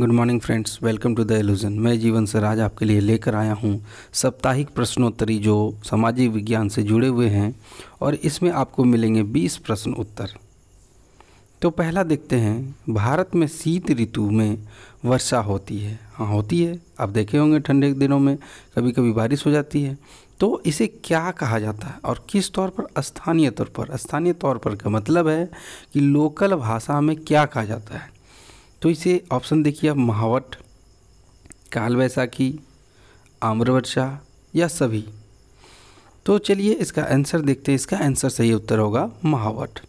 good morning friends welcome to the illusion मैं Jeevan sir आज आपके लिए लेकर आया हूँ साप्ताहिक प्रश्नोत्तरी जो सामाजिक विज्ञान से जुड़े हुए हैं और इसमें आपको मिलेंगे 20 प्रश्न उत्तर तो पहला देखते हैं भारत में शीत ऋतु में वर्षा होती है हाँ होती है आप देखे होंगे ठंडे के दिनों में कभी कभी बारिश हो जाती है तो इसे क्या कहा जाता है और किस तौर पर स्थानीय तौर पर स्थानीय तौर पर का मतलब है कि लोकल भाषा में क्या कहा जाता है तो इसे ऑप्शन देखिए आप महावट काल वैसाखी आम्रवर्षा या सभी तो चलिए इसका आंसर देखते हैं इसका आंसर सही उत्तर होगा महावट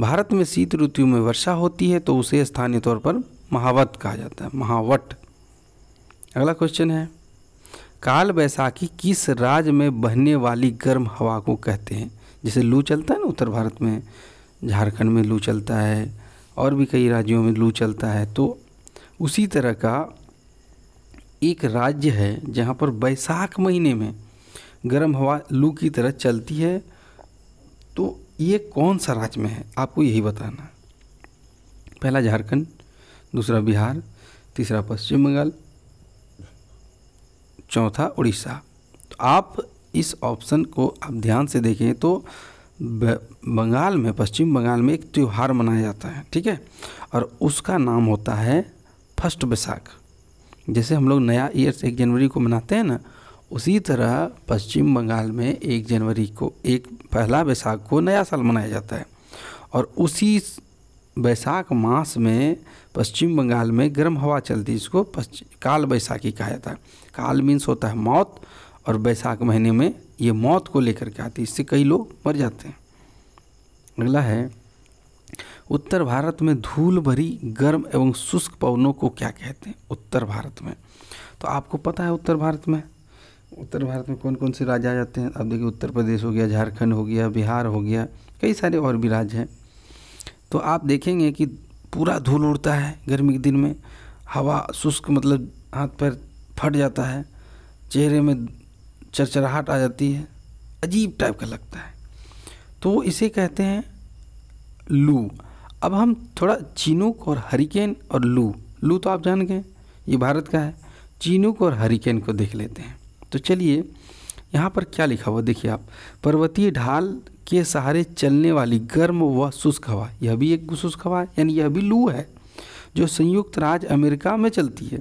भारत में शीत ऋतु में वर्षा होती है तो उसे स्थानीय तौर पर महावत कहा जाता है महावट अगला क्वेश्चन है काल बैसाखी किस राज्य में बहने वाली गर्म हवा को कहते हैं जैसे लू चलता है ना उत्तर भारत में झारखंड में लू चलता है और भी कई राज्यों में लू चलता है तो उसी तरह का एक राज्य है जहाँ पर बैसाख महीने में गर्म हवा लू की तरह चलती है तो ये कौन सा राज्य में है आपको यही बताना पहला झारखंड दूसरा बिहार तीसरा पश्चिम बंगाल चौथा उड़ीसा तो आप इस ऑप्शन को आप ध्यान से देखें तो बंगाल में पश्चिम बंगाल में एक त्यौहार मनाया जाता है ठीक है और उसका नाम होता है फर्स्ट बैसाख जैसे हम लोग नया ईयर एक जनवरी को मनाते हैं ना उसी तरह पश्चिम बंगाल में एक जनवरी को एक पहला बैसाख को नया साल मनाया जाता है और उसी बैसाख मास में पश्चिम बंगाल में गर्म हवा चलती है इसको काल बैसाखी कहा जाता है काल मीन्स होता है मौत और बैसाख महीने में ये मौत को लेकर के आती है इससे कई लोग मर जाते हैं अगला है उत्तर भारत में धूल भरी गर्म एवं शुष्क पवनों को क्या कहते हैं उत्तर भारत में तो आपको पता है उत्तर भारत में उत्तर भारत में कौन कौन से राज्य आ जाते हैं अब देखिए उत्तर प्रदेश हो गया झारखंड हो गया बिहार हो गया कई सारे और भी राज्य हैं तो आप देखेंगे कि पूरा धूल उड़ता है गर्मी के दिन में हवा शुष्क मतलब हाथ पैर फट जाता है चेहरे में चरचराहट आ जाती है अजीब टाइप का लगता है तो इसे कहते हैं लू अब हम थोड़ा चीनूक और हरिकेन और लू लू तो आप जान गए ये भारत का है चीनूक और हरिकेन को देख लेते हैं तो चलिए यहाँ पर क्या लिखा हुआ देखिए आप पर्वतीय ढाल के सहारे चलने वाली गर्म व शुष्क हवा यह भी एक शुष्क हवा है यानी यह भी लू है जो संयुक्त राज्य अमेरिका में चलती है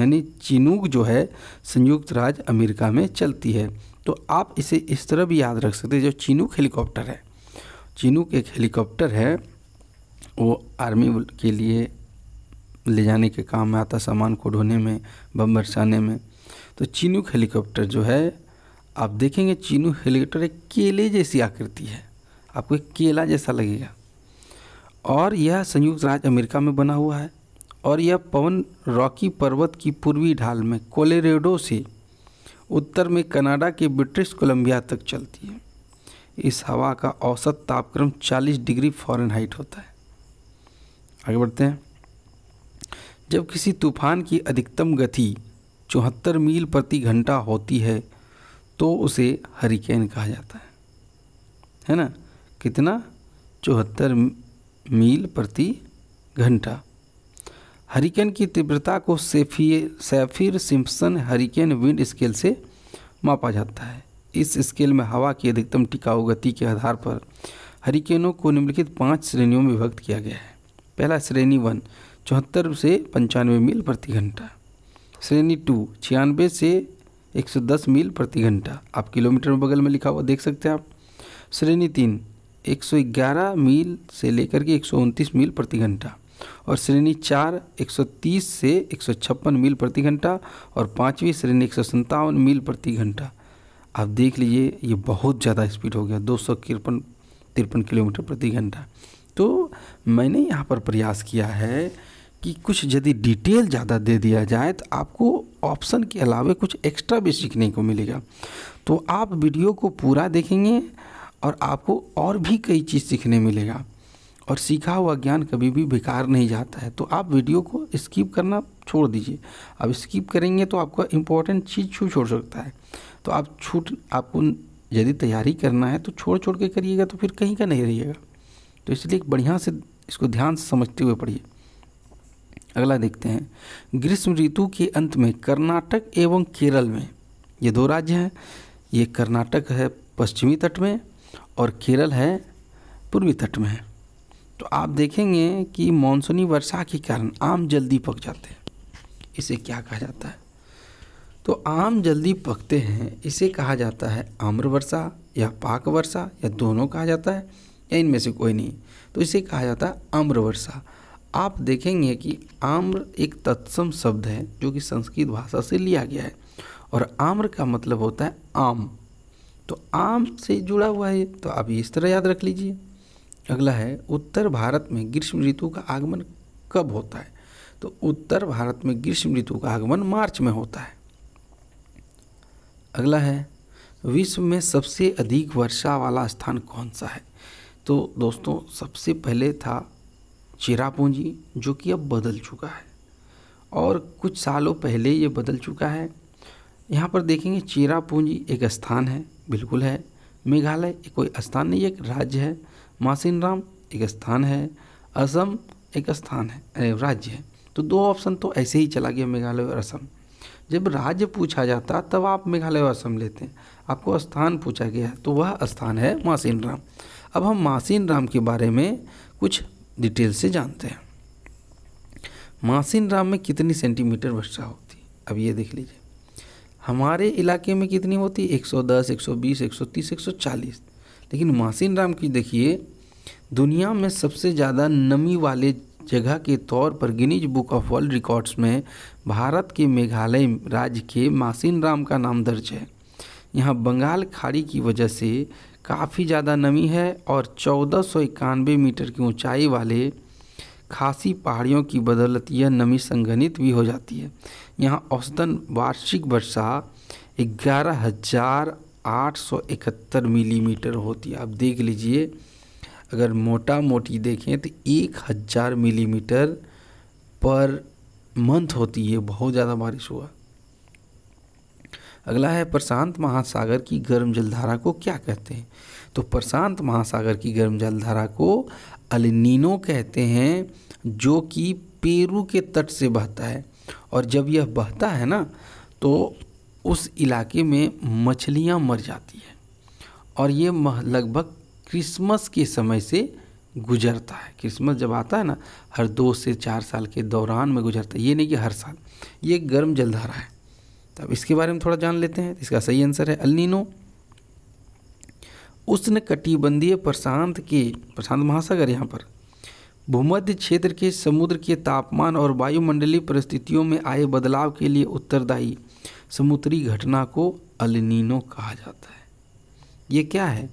यानी चिनूक जो है संयुक्त राज्य अमेरिका में चलती है तो आप इसे इस तरह भी याद रख सकते हैं जो चिनूक हेलीकॉप्टर है चिनूक एक हेलीकॉप्टर है वो आर्मी के लिए ले जाने के काम में आता सामान को ढोने में बम बरसाने में तो चिनूक हेलीकॉप्टर जो है आप देखेंगे चीनू हेलीकॉप्टर एक केले जैसी आकृति है आपको एक केला जैसा लगेगा और यह संयुक्त राज्य अमेरिका में बना हुआ है और यह पवन रॉकी पर्वत की पूर्वी ढाल में कोलेरेडो से उत्तर में कनाडा के ब्रिटिश कोलंबिया तक चलती है इस हवा का औसत तापक्रम 40 डिग्री फॉरेनहाइट होता है आगे बढ़ते हैं जब किसी तूफान की अधिकतम गति चौहत्तर मील प्रति घंटा होती है तो उसे हरिकेन कहा जाता है है ना कितना चौहत्तर मील प्रति घंटा हरिकेन की तीव्रता को सेफिय Saffir Simpson hurricane wind scale से मापा जाता है इस स्केल में हवा की अधिकतम टिकाऊ गति के आधार पर हरिकेनों को निम्नलिखित पाँच श्रेणियों में विभक्त किया गया है पहला श्रेणी वन चौहत्तर से पंचानवे मील प्रति घंटा श्रेणी टू छियानवे से 110 मील प्रति घंटा आप किलोमीटर में बगल में लिखा हुआ देख सकते हैं आप श्रेणी तीन 111 मील से लेकर के एक मील प्रति घंटा और श्रेणी चार 130 से एक मील प्रति घंटा और पाँचवीं श्रेणी एक मील प्रति घंटा आप देख लीजिए ये बहुत ज़्यादा स्पीड हो गया दो सौ तिरपन तिरपन किलोमीटर प्रति घंटा तो मैंने यहाँ पर प्रयास किया है कि कुछ यदि डिटेल ज़्यादा दे दिया जाए तो आपको ऑप्शन के अलावा कुछ एक्स्ट्रा भी सीखने को मिलेगा तो आप वीडियो को पूरा देखेंगे और आपको और भी कई चीज़ सीखने मिलेगा और सीखा हुआ ज्ञान कभी भी बेकार नहीं जाता है तो आप वीडियो को स्किप करना छोड़ दीजिए अब स्किप करेंगे तो आपका इम्पोर्टेंट चीज़ छूट छोड़ सकता है तो आप छूट आपको यदि तैयारी करना है तो छोड़ छोड़ के करिएगा तो फिर कहीं का नहीं रहिएगा तो इसलिए बढ़िया से इसको ध्यान से समझते हुए पढ़िए अगला देखते हैं ग्रीष्म ऋतु के अंत में कर्नाटक एवं केरल में ये दो राज्य हैं ये कर्नाटक है पश्चिमी तट में और केरल है पूर्वी तट में है तो आप देखेंगे कि मानसूनी वर्षा के कारण आम जल्दी पक जाते हैं इसे क्या कहा जाता है तो आम जल्दी पकते हैं इसे कहा जाता है आम्र वर्षा या पाक वर्षा या दोनों कहा जाता है या इनमें से कोई नहीं तो इसे कहा जाता है आम्र वर्षा आप देखेंगे कि आम्र एक तत्सम शब्द है जो कि संस्कृत भाषा से लिया गया है और आम्र का मतलब होता है आम तो आम से जुड़ा हुआ है तो आप इस तरह याद रख लीजिए अगला है उत्तर भारत में ग्रीष्म ऋतु का आगमन कब होता है तो उत्तर भारत में ग्रीष्म ऋतु का आगमन मार्च में होता है अगला है विश्व में सबसे अधिक वर्षा वाला स्थान कौन सा है तो दोस्तों सबसे पहले था चिरापूंजी जो कि अब बदल चुका है और कुछ सालों पहले ये बदल चुका है यहाँ पर देखेंगे चिरापूंजी एक स्थान है बिल्कुल है मेघालय कोई स्थान नहीं एक राज्य है मासिनराम एक स्थान है असम एक स्थान है राज्य है तो दो ऑप्शन तो ऐसे ही चला गया मेघालय और असम जब राज्य पूछा जाता तब आप मेघालय और असम लेते हैं आपको स्थान पूछा गया तो वह स्थान है मासीन राम अब हम मासीन राम के बारे में कुछ डिटेल से जानते हैं मासीन राम में कितनी सेंटीमीटर वर्षा होती अब ये देख लीजिए हमारे इलाके में कितनी होती 110, 120, 130, 140 लेकिन मासीन राम की देखिए दुनिया में सबसे ज़्यादा नमी वाले जगह के तौर पर Guinness Book of World Records में भारत के मेघालय राज्य के मासिन राम का नाम दर्ज है यहाँ बंगाल खाड़ी की वजह से काफ़ी ज़्यादा नमी है और चौदह मीटर की ऊंचाई वाले खासी पहाड़ियों की बदौलत यह नमी संगणित भी हो जाती है यहाँ औसतन वार्षिक वर्षा ग्यारह हज़ार आठ सौ इकहत्तर मिलीमीटर होती है आप देख लीजिए अगर मोटा मोटी देखें तो एक हज़ार मिलीमीटर पर मंथ होती है बहुत ज़्यादा बारिश हुआ अगला है प्रशांत महासागर की गर्म जलधारा को क्या कहते हैं तो प्रशांत महासागर की गर्म जलधारा को अलिनो कहते हैं जो कि पेरू के तट से बहता है और जब यह बहता है ना तो उस इलाके में मछलियाँ मर जाती हैं और ये लगभग क्रिसमस के समय से गुजरता है क्रिसमस जब आता है ना हर दो से चार साल के दौरान में गुजरता है ये नहीं कि हर साल ये गर्म जलधारा है तब तो इसके बारे में थोड़ा जान लेते हैं इसका सही आंसर है अलिनो उष्ण कटिबंधीय प्रशांत के प्रशांत महासागर यहाँ पर भूमध्य क्षेत्र के समुद्र के तापमान और वायुमंडलीय परिस्थितियों में आए बदलाव के लिए उत्तरदायी समुद्री घटना को अलिनो कहा जाता है ये क्या है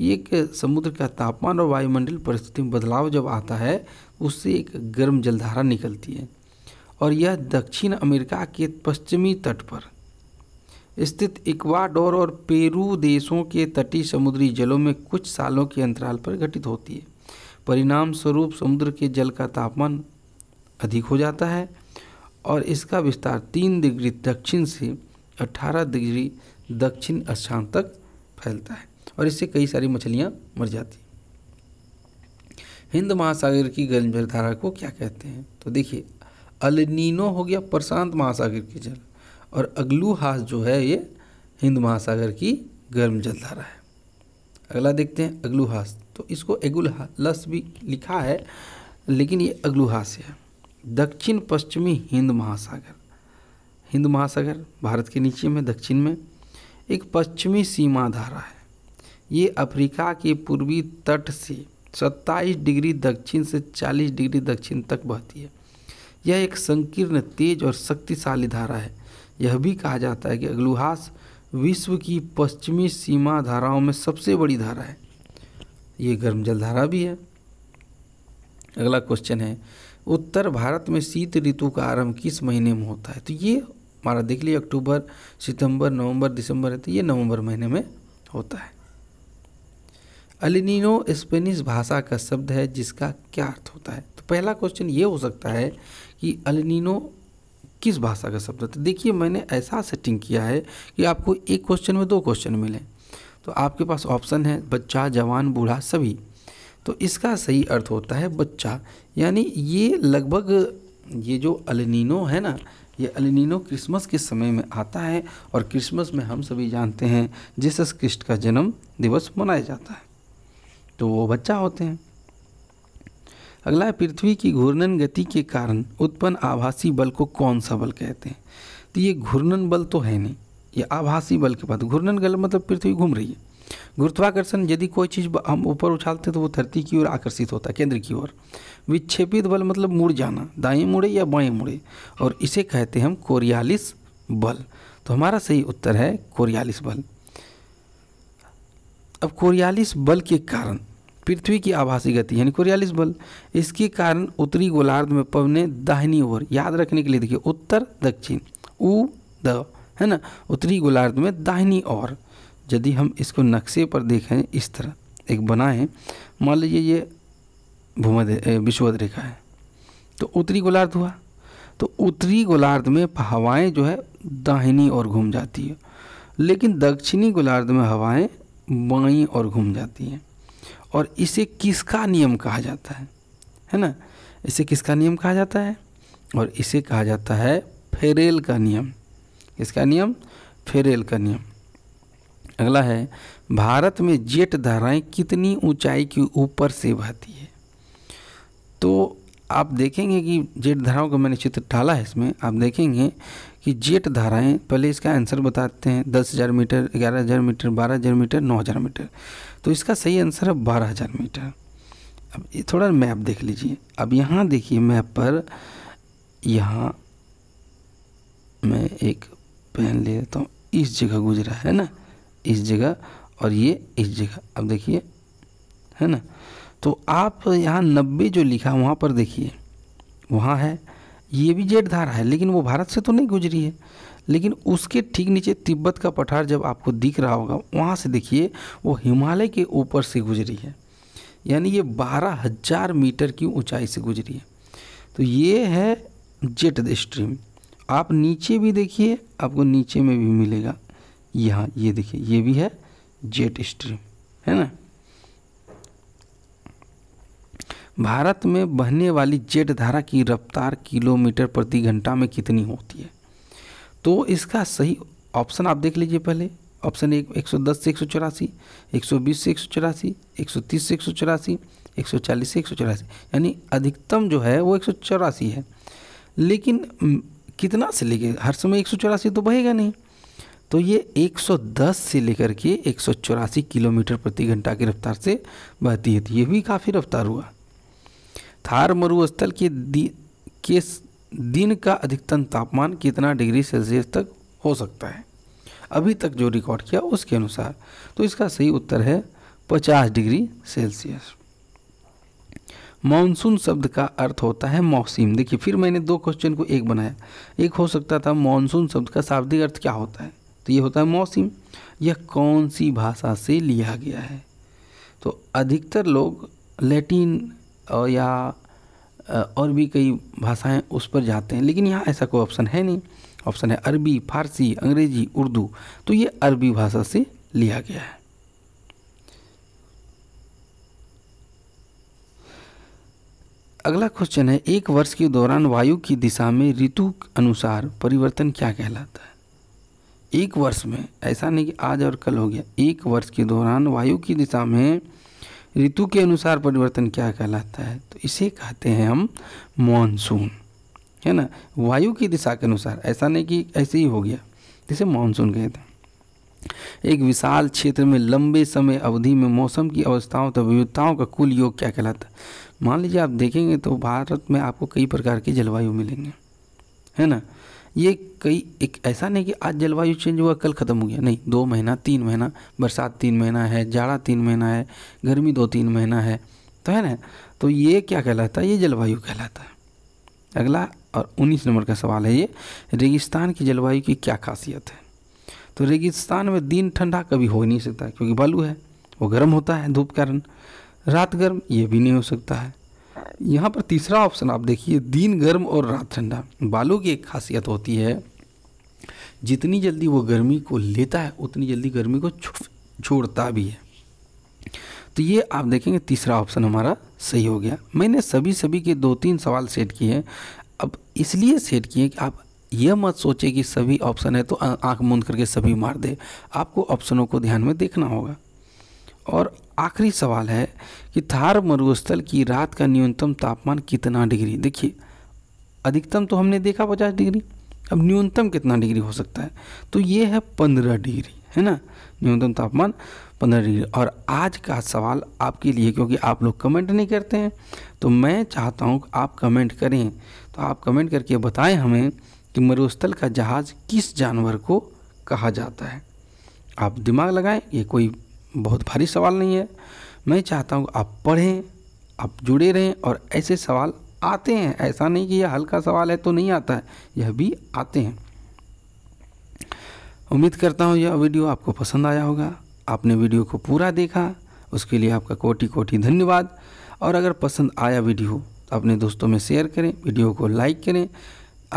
ये एक समुद्र का तापमान और वायुमंडल परिस्थिति में बदलाव जब आता है उससे एक गर्म जलधारा निकलती है और यह दक्षिण अमेरिका के पश्चिमी तट पर स्थित इक्वाडोर और पेरू देशों के तटीय समुद्री जलों में कुछ सालों के अंतराल पर घटित होती है परिणाम स्वरूप समुद्र के जल का तापमान अधिक हो जाता है और इसका विस्तार तीन डिग्री दक्षिण से अठारह डिग्री दक्षिण स्थान तक फैलता है और इससे कई सारी मछलियाँ मर जाती हिंद महासागर की गर्म धारा को क्या कहते हैं तो देखिए अलनीनो हो गया प्रशांत महासागर की जल और अगलू हास जो है ये हिंद महासागर की गर्म जलधारा है अगला देखते हैं हास तो इसको एगुल लस भी लिखा है लेकिन ये हास है दक्षिण पश्चिमी हिंद महासागर हिंद महासागर भारत के नीचे में दक्षिण में एक पश्चिमी सीमा धारा है ये अफ्रीका के पूर्वी तट से 27 डिग्री दक्षिण से 40 डिग्री दक्षिण तक बहती है यह एक संकीर्ण तेज और शक्तिशाली धारा है यह भी कहा जाता है कि अग्लुहास विश्व की पश्चिमी सीमा धाराओं में सबसे बड़ी धारा है ये गर्म जल धारा भी है अगला क्वेश्चन है उत्तर भारत में शीत ऋतु का आरंभ किस महीने में होता है तो ये हमारा देख लीजिए अक्टूबर सितंबर नवंबर दिसंबर है तो ये नवंबर महीने में होता है अलिनिनो स्पेनिश भाषा का शब्द है जिसका क्या अर्थ होता है तो पहला क्वेश्चन ये हो सकता है कि अलिनिनो किस भाषा का शब्द है तो देखिए मैंने ऐसा सेटिंग किया है कि आपको एक क्वेश्चन में दो क्वेश्चन मिले तो आपके पास ऑप्शन है बच्चा जवान बूढ़ा सभी तो इसका सही अर्थ होता है बच्चा यानी ये लगभग ये जो अलिनिनो है ना ये अलिनिनो क्रिसमस के समय में आता है और क्रिसमस में हम सभी जानते हैं जीसस क्रिस्ट का जन्म दिवस मनाया जाता है तो वो बच्चा होते हैं अगला है पृथ्वी की घूर्णन गति के कारण उत्पन्न आभासी बल को कौन सा बल कहते हैं तो ये घूर्णन बल तो है नहीं ये आभासी बल के बाद घूर्णन बल मतलब पृथ्वी घूम रही है गुरुत्वाकर्षण यदि कोई चीज़ हम ऊपर उछालते तो वो धरती की ओर आकर्षित होता है केंद्र की ओर विक्षेपित बल मतलब मुड़ जाना दाएं मुड़े या बाएं मुड़े और इसे कहते हैं हम कोरियालिस बल तो हमारा सही उत्तर है कोरियालिस बल अब कोरियालिस बल के कारण पृथ्वी की आभासी गति यानी कोरियालिस बल इसके कारण उत्तरी गोलार्ध में पवने दाहिनी ओर याद रखने के लिए देखिए उत्तर दक्षिण उ द है ना उत्तरी गोलार्ध में दाहिनी ओर यदि हम इसको नक्शे पर देखें इस तरह एक बनाएं मान लीजिए ये भूमध्य विश्व रेखा है तो उत्तरी गोलार्ध हुआ तो उत्तरी गोलार्ध में हवाएं जो है दाहिनी ओर घूम जाती है लेकिन दक्षिणी गोलार्ध में हवाएं बाई और घूम जाती हैं और इसे किसका नियम कहा जाता है है ना इसे किसका नियम कहा जाता है और इसे कहा जाता है फेरेल का नियम इसका नियम फेरेल का नियम अगला है भारत में जेट धाराएं कितनी ऊंचाई के ऊपर से बहती है तो आप देखेंगे कि जेट धाराओं का मैंने चित्र डाला है इसमें आप देखेंगे कि जेट धाराएं पहले इसका आंसर बताते हैं दस हज़ार मीटर ग्यारह हज़ार मीटर बारह हज़ार मीटर नौ हज़ार मीटर तो इसका सही आंसर है बारह हज़ार मीटर अब ये थोड़ा मैप देख लीजिए अब यहाँ देखिए मैप पर यहाँ मैं एक पेन ले लेता हूँ इस जगह गुजरा है ना इस जगह और ये इस जगह अब देखिए है ना तो आप यहाँ नब्बे जो लिखा वहाँ पर देखिए वहाँ है ये भी जेट धारा है लेकिन वो भारत से तो नहीं गुजरी है लेकिन उसके ठीक नीचे तिब्बत का पठार जब आपको दिख रहा होगा वहाँ से देखिए वो हिमालय के ऊपर से गुजरी है यानी ये बारह हज़ार मीटर की ऊंचाई से गुजरी है तो ये है जेट स्ट्रीम आप नीचे भी देखिए आपको नीचे में भी मिलेगा यहाँ ये देखिए ये भी है जेट स्ट्रीम है ना भारत में बहने वाली जेट धारा की रफ्तार किलोमीटर प्रति घंटा में कितनी होती है तो इसका सही ऑप्शन आप देख लीजिए पहले ऑप्शन एक एक सौ दस से एक सौ चौरासी एक सौ बीस से एक सौ चौरासी एक सौ तीस से एक सौ चौरासी एक सौ चालीस से एक सौ चौरासी यानी अधिकतम जो है वो एक सौ चौरासी है लेकिन कितना से लेके हर समय एक सौ चौरासी तो बहेगा नहीं तो ये 110 से लेकर के एक किलोमीटर प्रति घंटा की रफ्तार से बहती है तो ये भी काफ़ी रफ्तार हुआ थार मरुस्थल के के दिन का अधिकतम तापमान कितना डिग्री सेल्सियस तक हो सकता है अभी तक जो रिकॉर्ड किया उसके अनुसार तो इसका सही उत्तर है 50 डिग्री सेल्सियस मानसून शब्द का अर्थ होता है मौसम देखिए फिर मैंने दो क्वेश्चन को एक बनाया एक हो सकता था मानसून शब्द का शाब्दिक अर्थ क्या होता है तो ये होता है मौसम यह कौन सी भाषा से लिया गया है तो अधिकतर लोग लैटिन और या और भी कई भाषाएं उस पर जाते हैं लेकिन यहाँ ऐसा कोई ऑप्शन है नहीं ऑप्शन है अरबी फारसी अंग्रेजी उर्दू तो ये अरबी भाषा से लिया गया है अगला क्वेश्चन है एक वर्ष के दौरान वायु की दिशा में ऋतु अनुसार परिवर्तन क्या कहलाता है एक वर्ष में ऐसा नहीं कि आज और कल हो गया एक वर्ष के दौरान वायु की दिशा में ऋतु के अनुसार परिवर्तन क्या कहलाता है तो इसे कहते हैं हम मानसून है ना वायु की दिशा के अनुसार ऐसा नहीं कि ऐसे ही हो गया जिसे मानसून कहते हैं एक विशाल क्षेत्र में लंबे समय अवधि में मौसम की अवस्थाओं तथा तो विविधताओं का कुल योग क्या कहलाता है मान लीजिए आप देखेंगे तो भारत में आपको कई प्रकार की जलवायु मिलेंगे है ना ये कई एक ऐसा नहीं कि आज जलवायु चेंज हुआ कल ख़त्म हो गया नहीं दो महीना तीन महीना बरसात तीन महीना है जाड़ा तीन महीना है गर्मी दो तीन महीना है तो है ना तो ये क्या कहलाता है ये जलवायु कहलाता है अगला और उन्नीस नंबर का सवाल है ये रेगिस्तान की जलवायु की क्या खासियत है तो रेगिस्तान में दिन ठंडा कभी हो ही नहीं सकता क्योंकि बालू है वो गर्म होता है धूप कारण रात गर्म ये भी नहीं हो सकता है यहाँ पर तीसरा ऑप्शन आप देखिए दिन गर्म और रात ठंडा बालों की एक खासियत होती है जितनी जल्दी वो गर्मी को लेता है उतनी जल्दी गर्मी को छोड़ता भी है तो ये आप देखेंगे तीसरा ऑप्शन हमारा सही हो गया मैंने सभी सभी के दो तीन सवाल सेट किए हैं अब इसलिए सेट किए कि आप यह मत सोचे कि सभी ऑप्शन है तो आंख मूंद करके सभी मार दे आपको ऑप्शनों को ध्यान में देखना होगा और आखिरी सवाल है कि थार मरुस्थल की रात का न्यूनतम तापमान कितना डिग्री देखिए अधिकतम तो हमने देखा पचास डिग्री अब न्यूनतम कितना डिग्री हो सकता है तो ये है पंद्रह डिग्री है ना न्यूनतम तापमान पंद्रह डिग्री और आज का सवाल आपके लिए क्योंकि आप लोग कमेंट नहीं करते हैं तो मैं चाहता हूँ आप कमेंट करें तो आप कमेंट करके बताएं हमें कि मरुस्थल का जहाज़ किस जानवर को कहा जाता है आप दिमाग लगाएं ये कोई बहुत भारी सवाल नहीं है मैं चाहता हूँ आप पढ़ें आप जुड़े रहें और ऐसे सवाल आते हैं ऐसा नहीं कि यह हल्का सवाल है तो नहीं आता है यह भी आते हैं उम्मीद करता हूँ यह वीडियो आपको पसंद आया होगा आपने वीडियो को पूरा देखा उसके लिए आपका कोटि कोटि धन्यवाद और अगर पसंद आया वीडियो तो अपने दोस्तों में शेयर करें वीडियो को लाइक करें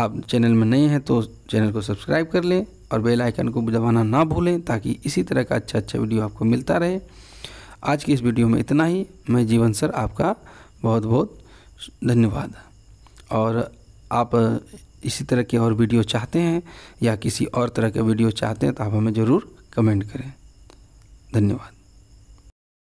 आप चैनल में नए हैं तो चैनल को सब्सक्राइब कर लें और बेल आइकन को दबाना ना भूलें ताकि इसी तरह का अच्छा अच्छा वीडियो आपको मिलता रहे आज की इस वीडियो में इतना ही मैं जीवन सर आपका बहुत बहुत धन्यवाद और आप इसी तरह के और वीडियो चाहते हैं या किसी और तरह के वीडियो चाहते हैं तो आप हमें ज़रूर कमेंट करें धन्यवाद